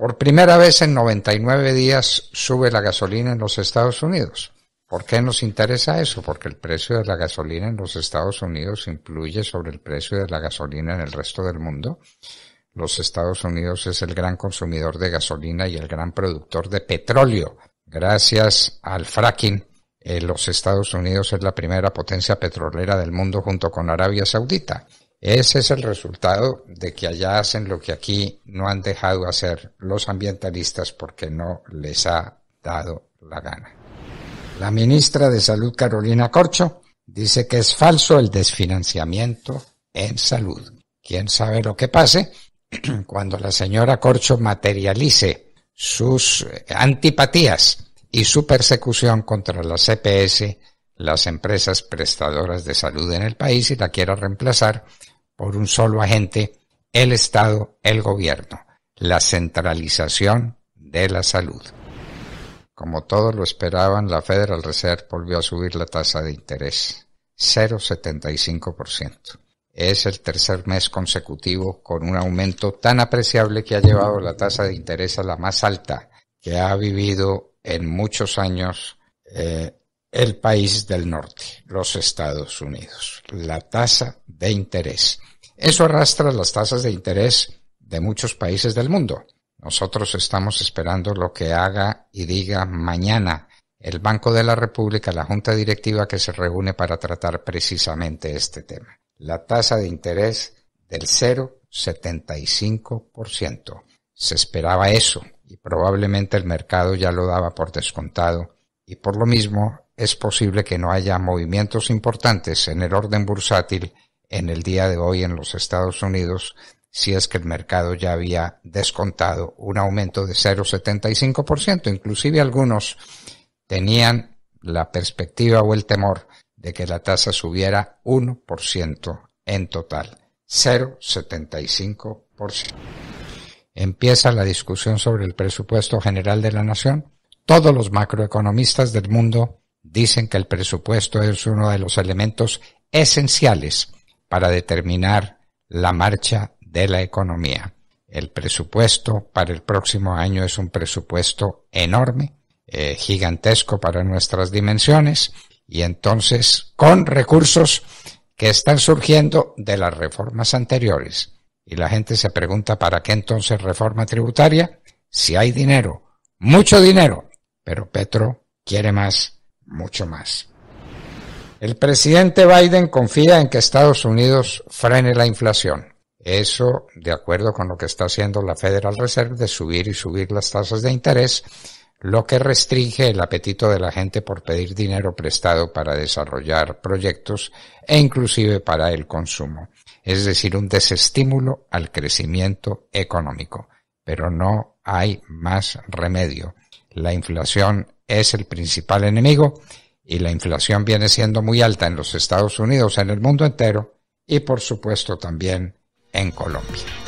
Por primera vez en 99 días sube la gasolina en los Estados Unidos. ¿Por qué nos interesa eso? Porque el precio de la gasolina en los Estados Unidos influye sobre el precio de la gasolina en el resto del mundo. Los Estados Unidos es el gran consumidor de gasolina y el gran productor de petróleo. Gracias al fracking, eh, los Estados Unidos es la primera potencia petrolera del mundo junto con Arabia Saudita. Ese es el resultado de que allá hacen lo que aquí no han dejado hacer los ambientalistas porque no les ha dado la gana. La ministra de Salud, Carolina Corcho, dice que es falso el desfinanciamiento en salud. ¿Quién sabe lo que pase cuando la señora Corcho materialice sus eh, antipatías y su persecución contra la CPS, e las empresas prestadoras de salud en el país, y la quiera reemplazar por un solo agente, el Estado, el gobierno, la centralización de la salud. Como todos lo esperaban, la Federal Reserve volvió a subir la tasa de interés, 0,75%. Es el tercer mes consecutivo con un aumento tan apreciable que ha llevado la tasa de interés a la más alta que ha vivido en muchos años eh, el país del norte, los Estados Unidos, la tasa de interés. Eso arrastra las tasas de interés de muchos países del mundo. Nosotros estamos esperando lo que haga y diga mañana el Banco de la República, la Junta Directiva que se reúne para tratar precisamente este tema. La tasa de interés del 0,75%. Se esperaba eso y probablemente el mercado ya lo daba por descontado y por lo mismo es posible que no haya movimientos importantes en el orden bursátil en el día de hoy en los Estados Unidos si es que el mercado ya había descontado un aumento de 0,75%. Inclusive algunos tenían la perspectiva o el temor de que la tasa subiera 1% en total. 0,75%. Empieza la discusión sobre el presupuesto general de la nación. Todos los macroeconomistas del mundo dicen que el presupuesto es uno de los elementos esenciales para determinar la marcha de la economía. El presupuesto para el próximo año es un presupuesto enorme, eh, gigantesco para nuestras dimensiones, y entonces con recursos que están surgiendo de las reformas anteriores. Y la gente se pregunta, ¿para qué entonces reforma tributaria? Si hay dinero, mucho dinero, pero Petro quiere más mucho más. El presidente Biden confía en que Estados Unidos frene la inflación. Eso, de acuerdo con lo que está haciendo la Federal Reserve de subir y subir las tasas de interés, lo que restringe el apetito de la gente por pedir dinero prestado para desarrollar proyectos e inclusive para el consumo. Es decir, un desestímulo al crecimiento económico. Pero no hay más remedio. La inflación es el principal enemigo y la inflación viene siendo muy alta en los Estados Unidos, en el mundo entero y por supuesto también en Colombia.